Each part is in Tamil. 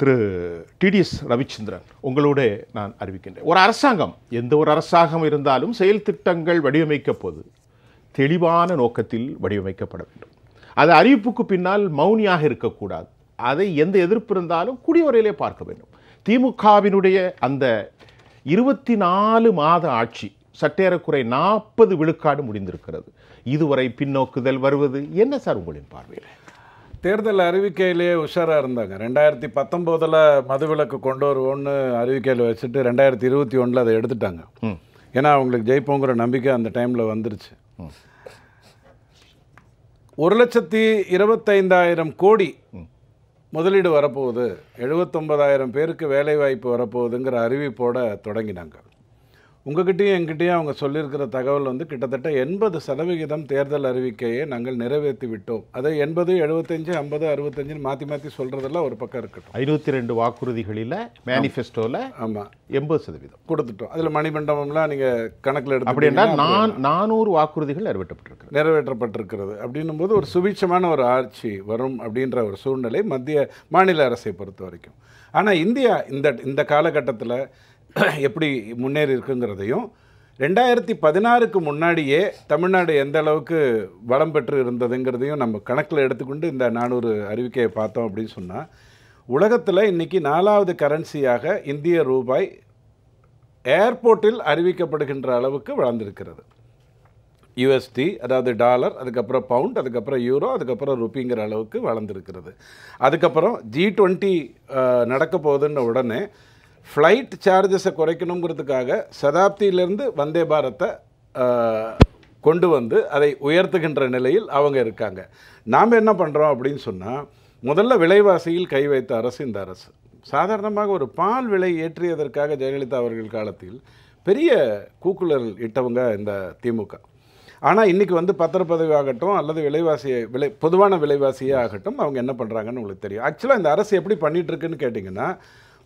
திரு டிடிஎஸ் ரவிச்சந்திரன் உங்களோட நான் அறிவிக்கின்றேன் ஒரு அரசாங்கம் எந்த ஒரு அரசாங்கம் இருந்தாலும் செயல் திட்டங்கள் வடிவமைக்க போது தெளிவான நோக்கத்தில் வடிவமைக்கப்பட வேண்டும் அது அறிவிப்புக்கு பின்னால் மௌனியாக இருக்கக்கூடாது அதை எந்த எதிர்ப்பு இருந்தாலும் குடியுரையிலே பார்க்க வேண்டும் திமுகவினுடைய அந்த இருபத்தி நாலு மாத ஆட்சி சட்டேறக்குறை நாற்பது விழுக்காடு முடிந்திருக்கிறது இதுவரை பின்னோக்குதல் வருவது என்ன சார் உங்களின் பார்வையில் தேர்தல் அறிவிக்கையிலேயே உஷாராக இருந்தாங்க ரெண்டாயிரத்தி பத்தொம்போதில் மதுவிலக்கு கொண்டு வருவோம்னு அறிவிக்கையில் வச்சுட்டு ரெண்டாயிரத்தி இருபத்தி ஒன்றில் அதை எடுத்துட்டாங்க ஏன்னா அவங்களுக்கு ஜெயிப்போங்கிற நம்பிக்கை அந்த டைமில் வந்துருச்சு ஒரு லட்சத்தி இருபத்தைந்தாயிரம் கோடி முதலீடு வரப்போகுது எழுபத்தொம்பதாயிரம் பேருக்கு வேலைவாய்ப்பு வரப்போகுதுங்கிற அறிவிப்போட தொடங்கினாங்க உங்ககிட்டயும் எங்கிட்டயும் அவங்க சொல்லியிருக்கிற தகவல் வந்து கிட்டத்தட்ட எண்பது சதவிகிதம் தேர்தல் அறிவிக்கையை நாங்கள் நிறைவேற்றி விட்டோம் அதை எண்பது எழுபத்தஞ்சு ஐம்பது அறுபத்தஞ்சுன்னு மாற்றி மாற்றி சொல்கிறதெல்லாம் ஒரு பக்கம் இருக்கட்டும் ஐநூற்றி ரெண்டு வாக்குறுதிகளில் மேனிஃபெஸ்டோவில் ஆமாம் எண்பது சதவீதம் கொடுத்துட்டோம் அதில் மணிமண்டபம்லாம் நீங்கள் கணக்கில் எடுத்து அப்படின்னா நான் நானூறு வாக்குறுதிகள் நிறைவேற்றப்பட்டிருக்கு நிறைவேற்றப்பட்டிருக்கிறது அப்படின்னும் போது ஒரு சுபீட்சமான ஒரு ஆட்சி வரும் அப்படின்ற ஒரு சூழ்நிலை மத்திய மாநில அரசை பொறுத்த வரைக்கும் ஆனால் இந்தியா இந்த இந்த காலகட்டத்தில் எப்படி முன்னேறி இருக்குங்கிறதையும் ரெண்டாயிரத்தி பதினாறுக்கு முன்னாடியே தமிழ்நாடு எந்த அளவுக்கு வளம் பெற்று இருந்ததுங்கிறதையும் நம்ம கணக்கில் எடுத்துக்கொண்டு இந்த நானூறு அறிவிக்கையை பார்த்தோம் அப்படின்னு சொன்னால் உலகத்தில் இன்றைக்கி நாலாவது கரன்சியாக இந்திய ரூபாய் ஏர்போர்ட்டில் அறிவிக்கப்படுகின்ற அளவுக்கு வளர்ந்துருக்கிறது யூஎஸ்டி அதாவது டாலர் அதுக்கப்புறம் பவுண்ட் அதுக்கப்புறம் யூரோ அதுக்கப்புறம் ருப்பிங்கிற அளவுக்கு வளர்ந்துருக்கிறது அதுக்கப்புறம் ஜி டுவெண்ட்டி நடக்க போகுதுன்ன உடனே ஃப்ளைட் சார்ஜஸை குறைக்கணுங்கிறதுக்காக சதாப்தியிலேருந்து வந்தே பாரத்தை கொண்டு வந்து அதை உயர்த்துகின்ற நிலையில் அவங்க இருக்காங்க நாம் என்ன பண்ணுறோம் அப்படின்னு சொன்னால் முதல்ல விலைவாசியில் கை வைத்த அரசு இந்த அரசு சாதாரணமாக ஒரு பால் விலை ஏற்றியதற்காக ஜெயலலிதா அவர்கள் காலத்தில் பெரிய கூக்குழல் இட்டவங்க இந்த திமுக ஆனால் இன்றைக்கி வந்து பத்திரப்பதவி ஆகட்டும் அல்லது விலைவாசியை விலை பொதுவான விலைவாசியே ஆகட்டும் அவங்க என்ன பண்ணுறாங்கன்னு உங்களுக்கு தெரியும் ஆக்சுவலாக இந்த அரசு எப்படி பண்ணிகிட்ருக்குன்னு கேட்டிங்கன்னா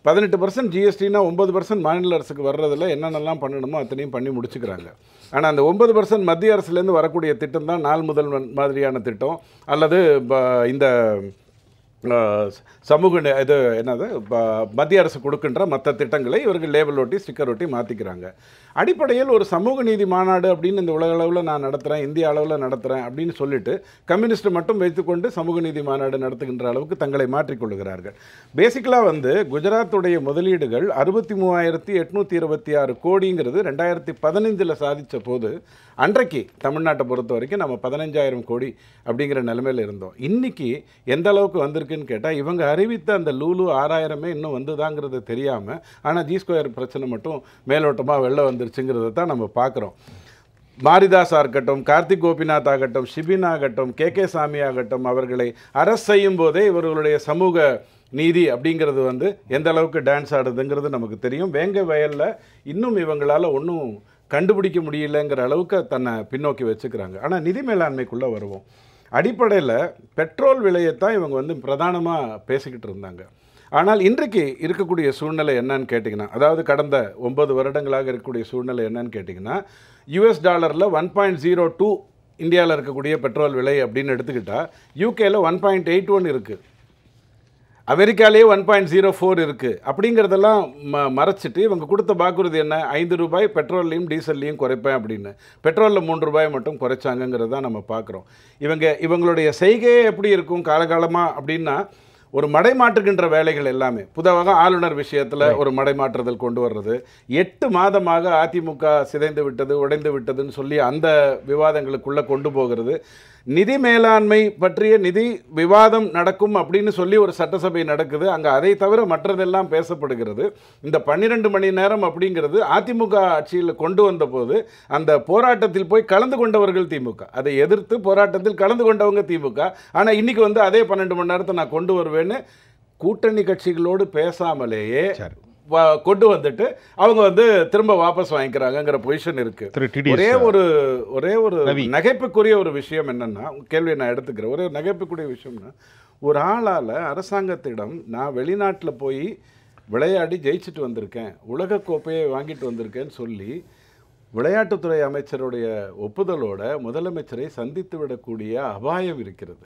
பதினெட்டு பர்சன்ட் ஜிஎஸ்டினா ஒம்பது பர்சன்ட் மாநில அரசுக்கு வர்றதில் என்னென்னலாம் பண்ணணுமோ அத்தனையும் பண்ணி முடிச்சுக்கிறாங்க ஆனால் அந்த ஒம்பது பர்சன்ட் மத்திய அரசுலேருந்து வரக்கூடிய திட்டம் தான் நாள் முதல்வன் மாதிரியான திட்டம் அல்லது இந்த சமூக இது என்னது மத்திய அரசு கொடுக்கின்ற மற்ற திட்டங்களை இவர்கள் லேபிள் ஒட்டி ஸ்டிக்கர் ஒட்டி மாற்றிக்கிறாங்க அடிப்படையில் ஒரு சமூக நீதி மாநாடு அப்படின்னு இந்த உலக அளவில் நான் நடத்துகிறேன் இந்திய அளவில் நடத்துகிறேன் அப்படின்னு சொல்லிட்டு கம்யூனிஸ்ட் மட்டும் வைத்துக்கொண்டு சமூக நீதி மாநாடு நடத்துகின்ற அளவுக்கு தங்களை மாற்றிக்கொள்கிறார்கள் பேசிக்கலாக வந்து குஜராத்துடைய முதலீடுகள் அறுபத்தி மூவாயிரத்தி எட்நூற்றி இருபத்தி ஆறு கோடிங்கிறது ரெண்டாயிரத்தி பதினஞ்சில் சாதித்த போது அன்றைக்கு தமிழ்நாட்டை பொறுத்த வரைக்கும் நம்ம பதினஞ்சாயிரம் கோடி அப்படிங்கிற நிலைமையில் இருந்தோம் இன்றைக்கி எந்த அளவுக்கு வந்திருக்கு இருக்குன்னு கேட்டால் இவங்க அறிவித்த அந்த லூலு ஆறாயிரமே இன்னும் வந்துதாங்கிறது தெரியாமல் ஆனால் ஜி ஸ்கொயர் பிரச்சனை மட்டும் மேலோட்டமாக வெளில வந்துருச்சுங்கிறத தான் நம்ம பார்க்குறோம் மாரிதாஸாக இருக்கட்டும் கார்த்திக் கோபிநாத் ஆகட்டும் ஷிபின் ஆகட்டும் கே கே சாமி ஆகட்டும் அவர்களை அரசு செய்யும் போதே இவர்களுடைய சமூக நீதி அப்படிங்கிறது வந்து எந்த அளவுக்கு டான்ஸ் ஆடுதுங்கிறது நமக்கு தெரியும் வேங்க வயலில் இன்னும் இவங்களால் ஒன்றும் கண்டுபிடிக்க முடியலங்கிற அளவுக்கு தன்னை பின்னோக்கி வச்சுக்கிறாங்க ஆனால் நிதி மேலாண்மைக்குள்ளே வருவோம் அடிப்படையில் பெட்ரோல் விலையைத்தான் இவங்க வந்து பிரதானமாக பேசிக்கிட்டு இருந்தாங்க ஆனால் இன்றைக்கு இருக்கக்கூடிய சூழ்நிலை என்னன்னு கேட்டிங்கன்னா அதாவது கடந்த ஒன்பது வருடங்களாக இருக்கக்கூடிய சூழ்நிலை என்னன்னு கேட்டிங்கன்னா யூஎஸ் டாலரில் ஒன் பாயிண்ட் ஜீரோ டூ இந்தியாவில் இருக்கக்கூடிய பெட்ரோல் விலை அப்படின்னு எடுத்துக்கிட்டால் யூகேயில் ஒன் பாயிண்ட் எயிட் ஒன் இருக்குது அமெரிக்காலேயே one point zero oh four இருக்குது அப்படிங்கிறதெல்லாம் ம மறைச்சிட்டு இவங்க கொடுத்த வாக்குறுதி என்ன ஐந்து ரூபாய் பெட்ரோல்லையும் டீசல்லையும் குறைப்பேன் அப்படின்னு பெட்ரோலில் மூன்று ரூபாய் மட்டும் குறைச்சாங்கங்கிறது தான் நம்ம பார்க்குறோம் இவங்க இவங்களுடைய செய்கையே எப்படி இருக்கும் காலகாலமாக அப்படின்னா ஒரு மடைமாற்றுகின்ற வேலைகள் எல்லாமே புதவாக ஆளுநர் விஷயத்தில் ஒரு மடைமாற்றுதல் கொண்டு வர்றது எட்டு மாதமாக அதிமுக சிதைந்து விட்டது உடைந்து விட்டதுன்னு சொல்லி அந்த விவாதங்களுக்குள்ளே கொண்டு போகிறது நிதி மேலாண்மை பற்றிய நிதி விவாதம் நடக்கும் அப்படின்னு சொல்லி ஒரு சட்டசபை நடக்குது அங்கே அதை தவிர மற்றதெல்லாம் பேசப்படுகிறது இந்த பன்னிரெண்டு மணி நேரம் அப்படிங்கிறது அதிமுக ஆட்சியில் கொண்டு வந்த போது அந்த போராட்டத்தில் போய் கலந்து கொண்டவர்கள் திமுக அதை எதிர்த்து போராட்டத்தில் கலந்து கொண்டவங்க திமுக ஆனால் இன்றைக்கி வந்து அதே பன்னெண்டு மணி நேரத்தை நான் கொண்டு வருவேன்னு கூட்டணி கட்சிகளோடு பேசாமலேயே கொண்டு வந்துட்டு அவங்க வந்து திரும்ப வாபஸ் வாங்கிக்கிறாங்கங்கிற பொசிஷன் இருக்குது ஒரே ஒரு ஒரே ஒரு நகைப்புக்குரிய ஒரு விஷயம் என்னென்னா கேள்வியை நான் எடுத்துக்கிறேன் ஒரே நகைப்புக்குரிய விஷயம்னா ஒரு ஆளால் அரசாங்கத்திடம் நான் வெளிநாட்டில் போய் விளையாடி ஜெயிச்சுட்டு வந்திருக்கேன் கோப்பையை வாங்கிட்டு வந்திருக்கேன்னு சொல்லி விளையாட்டுத்துறை அமைச்சருடைய ஒப்புதலோட முதலமைச்சரை சந்தித்து விடக்கூடிய அபாயம் இருக்கிறது